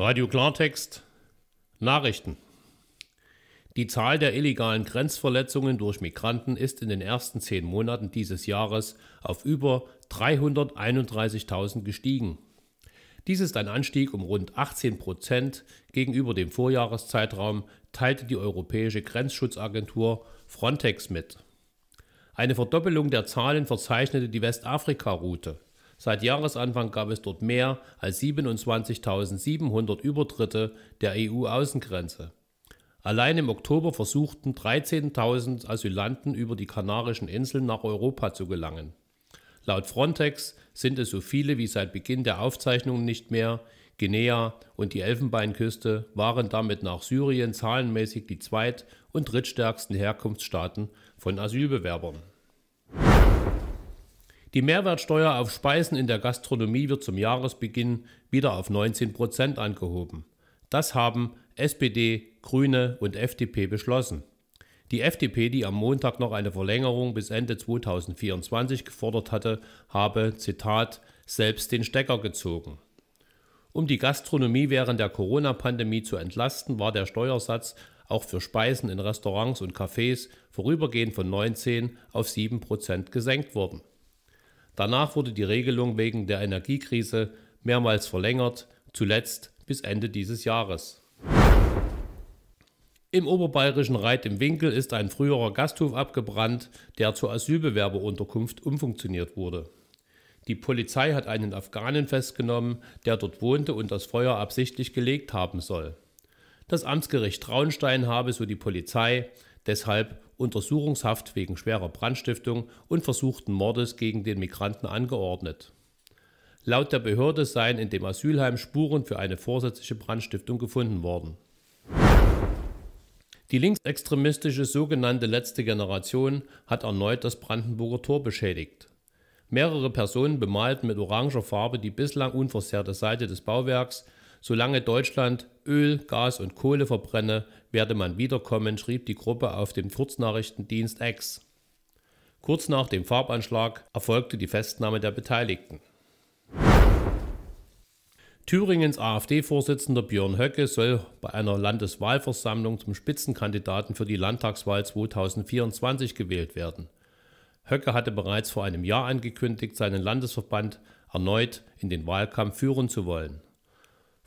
Radio Klartext Nachrichten. Die Zahl der illegalen Grenzverletzungen durch Migranten ist in den ersten zehn Monaten dieses Jahres auf über 331.000 gestiegen. Dies ist ein Anstieg um rund 18 Prozent gegenüber dem Vorjahreszeitraum, teilte die Europäische Grenzschutzagentur Frontex mit. Eine Verdoppelung der Zahlen verzeichnete die Westafrika-Route. Seit Jahresanfang gab es dort mehr als 27.700 Übertritte der EU-Außengrenze. Allein im Oktober versuchten 13.000 Asylanten über die Kanarischen Inseln nach Europa zu gelangen. Laut Frontex sind es so viele wie seit Beginn der Aufzeichnungen nicht mehr. Guinea und die Elfenbeinküste waren damit nach Syrien zahlenmäßig die zweit- und drittstärksten Herkunftsstaaten von Asylbewerbern. Die Mehrwertsteuer auf Speisen in der Gastronomie wird zum Jahresbeginn wieder auf 19 Prozent angehoben. Das haben SPD, Grüne und FDP beschlossen. Die FDP, die am Montag noch eine Verlängerung bis Ende 2024 gefordert hatte, habe, Zitat, selbst den Stecker gezogen. Um die Gastronomie während der Corona-Pandemie zu entlasten, war der Steuersatz auch für Speisen in Restaurants und Cafés vorübergehend von 19 auf 7 Prozent gesenkt worden. Danach wurde die Regelung wegen der Energiekrise mehrmals verlängert, zuletzt bis Ende dieses Jahres. Im oberbayerischen Reit im Winkel ist ein früherer Gasthof abgebrannt, der zur Asylbewerberunterkunft umfunktioniert wurde. Die Polizei hat einen Afghanen festgenommen, der dort wohnte und das Feuer absichtlich gelegt haben soll. Das Amtsgericht Traunstein habe, so die Polizei, deshalb Untersuchungshaft wegen schwerer Brandstiftung und versuchten Mordes gegen den Migranten angeordnet. Laut der Behörde seien in dem Asylheim Spuren für eine vorsätzliche Brandstiftung gefunden worden. Die linksextremistische sogenannte letzte Generation hat erneut das Brandenburger Tor beschädigt. Mehrere Personen bemalten mit oranger Farbe die bislang unversehrte Seite des Bauwerks Solange Deutschland Öl, Gas und Kohle verbrenne, werde man wiederkommen, schrieb die Gruppe auf dem Kurznachrichtendienst X. Kurz nach dem Farbanschlag erfolgte die Festnahme der Beteiligten. Thüringens AfD-Vorsitzender Björn Höcke soll bei einer Landeswahlversammlung zum Spitzenkandidaten für die Landtagswahl 2024 gewählt werden. Höcke hatte bereits vor einem Jahr angekündigt, seinen Landesverband erneut in den Wahlkampf führen zu wollen.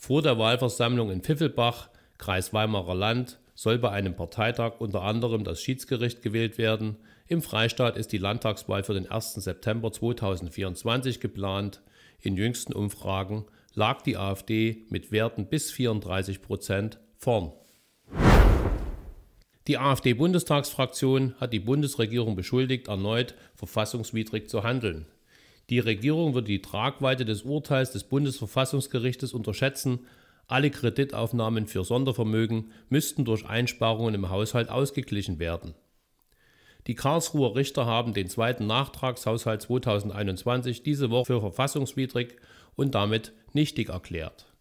Vor der Wahlversammlung in Pfiffelbach, Kreis Weimarer Land, soll bei einem Parteitag unter anderem das Schiedsgericht gewählt werden. Im Freistaat ist die Landtagswahl für den 1. September 2024 geplant. In jüngsten Umfragen lag die AfD mit Werten bis 34 Prozent vorn. Die AfD-Bundestagsfraktion hat die Bundesregierung beschuldigt, erneut verfassungswidrig zu handeln. Die Regierung wird die Tragweite des Urteils des Bundesverfassungsgerichtes unterschätzen. Alle Kreditaufnahmen für Sondervermögen müssten durch Einsparungen im Haushalt ausgeglichen werden. Die Karlsruher Richter haben den zweiten Nachtragshaushalt 2021 diese Woche für verfassungswidrig und damit nichtig erklärt.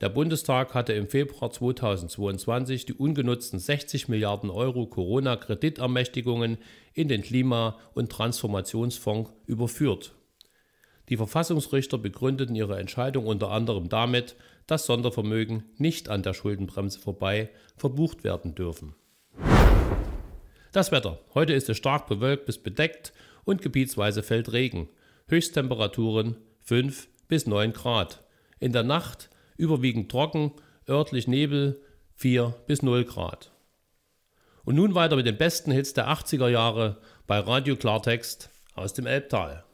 Der Bundestag hatte im Februar 2022 die ungenutzten 60 Milliarden Euro Corona-Kreditermächtigungen in den Klima- und Transformationsfonds überführt. Die Verfassungsrichter begründeten ihre Entscheidung unter anderem damit, dass Sondervermögen nicht an der Schuldenbremse vorbei verbucht werden dürfen. Das Wetter. Heute ist es stark bewölkt bis bedeckt und gebietsweise fällt Regen. Höchsttemperaturen 5 bis 9 Grad. In der Nacht überwiegend trocken, örtlich Nebel 4 bis 0 Grad. Und nun weiter mit den besten Hits der 80er Jahre bei Radio Klartext aus dem Elbtal.